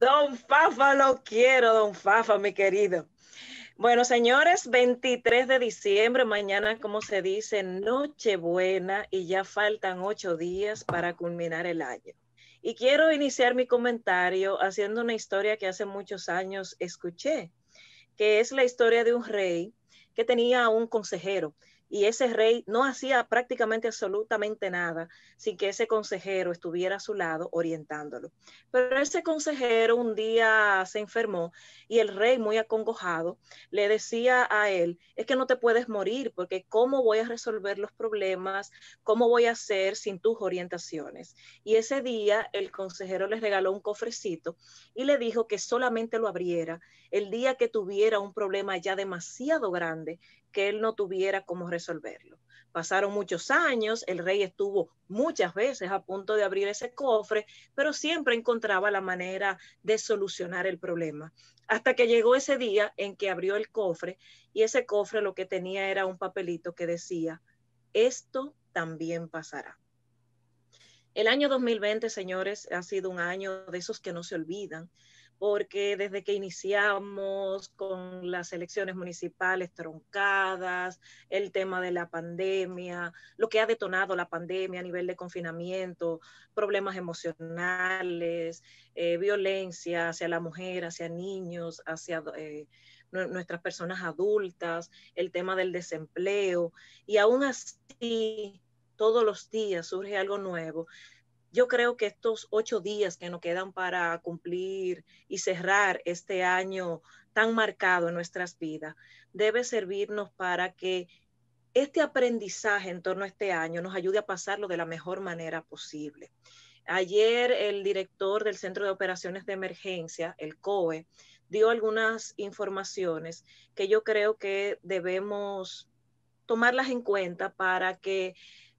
Don Fafa, lo quiero, don Fafa, mi querido. Bueno, señores, 23 de diciembre, mañana, como se dice, Nochebuena y ya faltan ocho días para culminar el año. Y quiero iniciar mi comentario haciendo una historia que hace muchos años escuché, que es la historia de un rey que tenía un consejero y ese rey no hacía prácticamente absolutamente nada sin que ese consejero estuviera a su lado orientándolo. Pero ese consejero un día se enfermó y el rey, muy acongojado, le decía a él, es que no te puedes morir porque ¿cómo voy a resolver los problemas? ¿Cómo voy a hacer sin tus orientaciones? Y ese día el consejero le regaló un cofrecito y le dijo que solamente lo abriera el día que tuviera un problema ya demasiado grande que él no tuviera cómo resolverlo. Pasaron muchos años, el rey estuvo muchas veces a punto de abrir ese cofre, pero siempre encontraba la manera de solucionar el problema. Hasta que llegó ese día en que abrió el cofre y ese cofre lo que tenía era un papelito que decía, esto también pasará. El año 2020, señores, ha sido un año de esos que no se olvidan, porque desde que iniciamos con las elecciones municipales truncadas, el tema de la pandemia, lo que ha detonado la pandemia a nivel de confinamiento, problemas emocionales, eh, violencia hacia la mujer, hacia niños, hacia... Eh, nuestras personas adultas, el tema del desempleo, y aún así todos los días surge algo nuevo yo creo que estos ocho días que nos quedan para cumplir y cerrar este año tan marcado en nuestras vidas debe servirnos para que este aprendizaje en torno a este año nos ayude a pasarlo de la mejor manera posible. Ayer el director del Centro de Operaciones de Emergencia, el COE, dio algunas informaciones que yo creo que debemos tomarlas en cuenta para que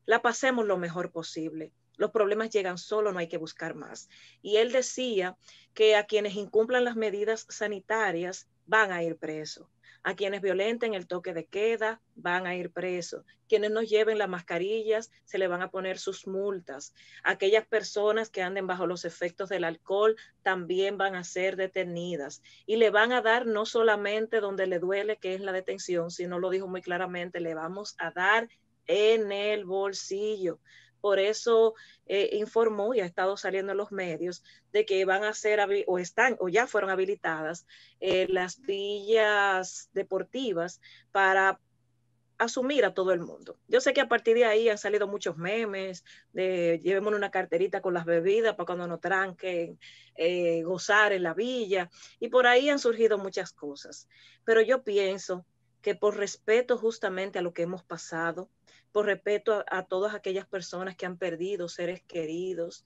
la pasemos lo mejor posible los problemas llegan solo, no hay que buscar más. Y él decía que a quienes incumplan las medidas sanitarias van a ir presos. A quienes violenten el toque de queda van a ir presos. Quienes no lleven las mascarillas se le van a poner sus multas. Aquellas personas que anden bajo los efectos del alcohol también van a ser detenidas. Y le van a dar no solamente donde le duele, que es la detención, sino lo dijo muy claramente, le vamos a dar en el bolsillo. Por eso eh, informó y ha estado saliendo en los medios de que van a ser o están o ya fueron habilitadas eh, las villas deportivas para asumir a todo el mundo. Yo sé que a partir de ahí han salido muchos memes de llevémonos una carterita con las bebidas para cuando nos tranquen, eh, gozar en la villa, y por ahí han surgido muchas cosas. Pero yo pienso que por respeto justamente a lo que hemos pasado, por respeto a, todas aquellas personas que han perdido seres queridos,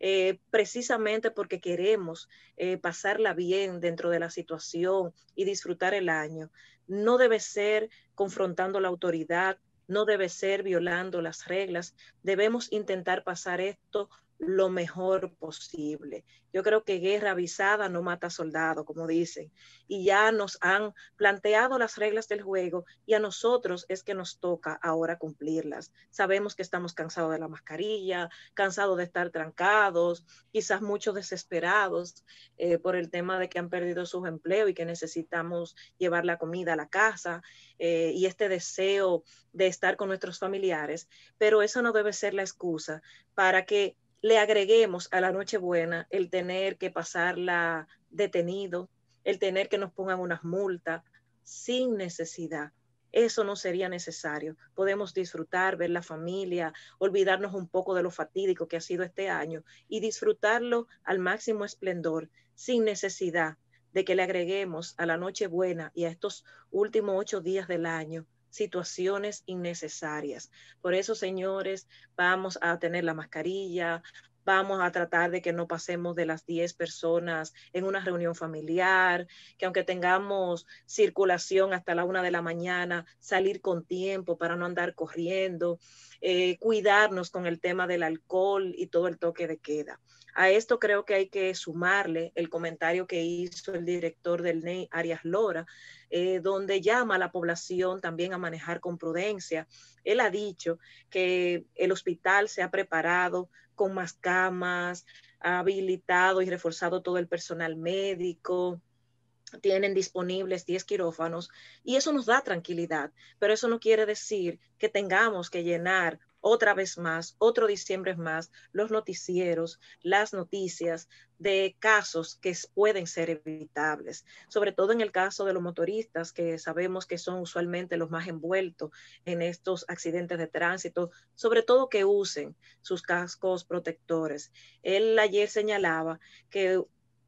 eh, precisamente porque queremos eh, pasarla bien dentro de la situación y disfrutar el año. No debe ser confrontando la autoridad, no debe ser violando las reglas. Debemos intentar pasar esto lo mejor posible. Yo creo que guerra avisada no mata soldado, como dicen, y ya nos han planteado las reglas del juego y a nosotros es que nos toca ahora cumplirlas. Sabemos que estamos cansados de la mascarilla, cansados de estar trancados, quizás muchos desesperados eh, por el tema de que han perdido sus empleos y que necesitamos llevar la comida a la casa eh, y este deseo de estar con nuestros familiares, pero eso no debe ser la excusa para que le agreguemos a la Nochebuena el tener que pasarla detenido, el tener que nos pongan unas multas sin necesidad. Eso no sería necesario. Podemos disfrutar, ver la familia, olvidarnos un poco de lo fatídico que ha sido este año y disfrutarlo al máximo esplendor, sin necesidad de que le agreguemos a la Nochebuena y a estos últimos ocho días del año situaciones innecesarias. Por eso, señores, vamos a tener la mascarilla, vamos a tratar de que no pasemos de las 10 personas en una reunión familiar, que aunque tengamos circulación hasta la una de la mañana, salir con tiempo para no andar corriendo, eh, cuidarnos con el tema del alcohol y todo el toque de queda. A esto creo que hay que sumarle el comentario que hizo el director del NEI, Arias Lora, eh, donde llama a la población también a manejar con prudencia. Él ha dicho que el hospital se ha preparado con más camas, ha habilitado y reforzado todo el personal médico, tienen disponibles 10 quirófanos y eso nos da tranquilidad, pero eso no quiere decir que tengamos que llenar otra vez más, otro diciembre más, los noticieros, las noticias de casos que pueden ser evitables, sobre todo en el caso de los motoristas, que sabemos que son usualmente los más envueltos en estos accidentes de tránsito, sobre todo que usen sus cascos protectores. Él ayer señalaba que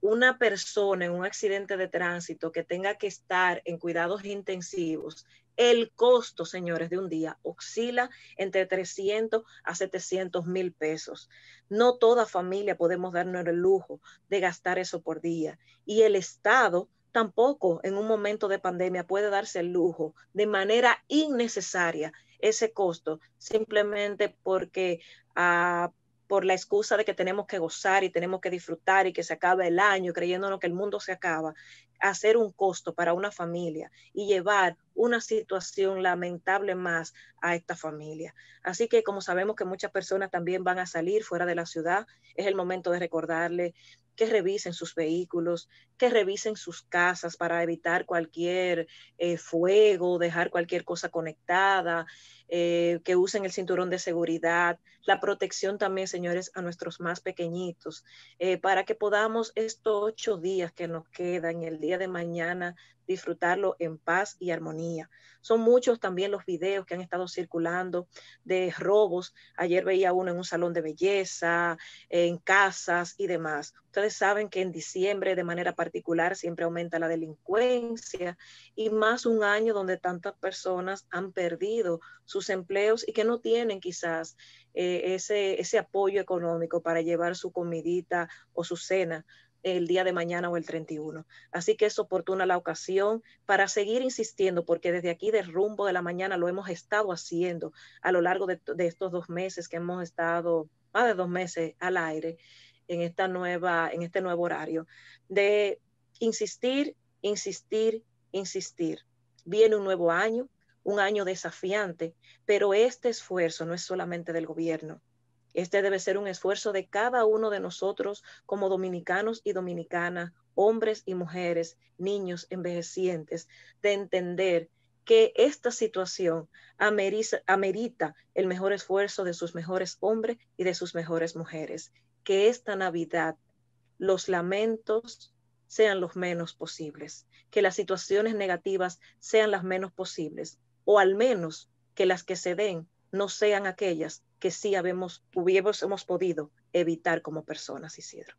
una persona en un accidente de tránsito que tenga que estar en cuidados intensivos, el costo, señores, de un día oscila entre 300 a 700 mil pesos. No toda familia podemos darnos el lujo de gastar eso por día. Y el Estado tampoco en un momento de pandemia puede darse el lujo de manera innecesaria ese costo simplemente porque a ah, por la excusa de que tenemos que gozar y tenemos que disfrutar y que se acaba el año, creyéndonos que el mundo se acaba, hacer un costo para una familia y llevar una situación lamentable más a esta familia. Así que como sabemos que muchas personas también van a salir fuera de la ciudad, es el momento de recordarle que revisen sus vehículos, que revisen sus casas para evitar cualquier eh, fuego, dejar cualquier cosa conectada, eh, que usen el cinturón de seguridad, la protección también, señores, a nuestros más pequeñitos, eh, para que podamos estos ocho días que nos quedan, el día de mañana disfrutarlo en paz y armonía. Son muchos también los videos que han estado circulando de robos. Ayer veía uno en un salón de belleza, en casas y demás. Ustedes saben que en diciembre de manera particular siempre aumenta la delincuencia y más un año donde tantas personas han perdido sus empleos y que no tienen quizás eh, ese, ese apoyo económico para llevar su comidita o su cena el día de mañana o el 31. Así que es oportuna la ocasión para seguir insistiendo, porque desde aquí de rumbo de la mañana lo hemos estado haciendo a lo largo de, estos dos meses que hemos estado, más de dos meses al aire en, esta nueva, en este nuevo horario, de insistir, insistir, insistir. Viene un nuevo año, un año desafiante, pero este esfuerzo no es solamente del gobierno, este debe ser un esfuerzo de cada uno de nosotros como dominicanos y dominicanas, hombres y mujeres, niños, envejecientes, de entender que esta situación amerita el mejor esfuerzo de sus mejores hombres y de sus mejores mujeres. Que esta Navidad los lamentos sean los menos posibles, que las situaciones negativas sean las menos posibles, o al menos que las que se den no sean aquellas que sí habemos, hubiéramos, hemos podido evitar como personas, Isidro.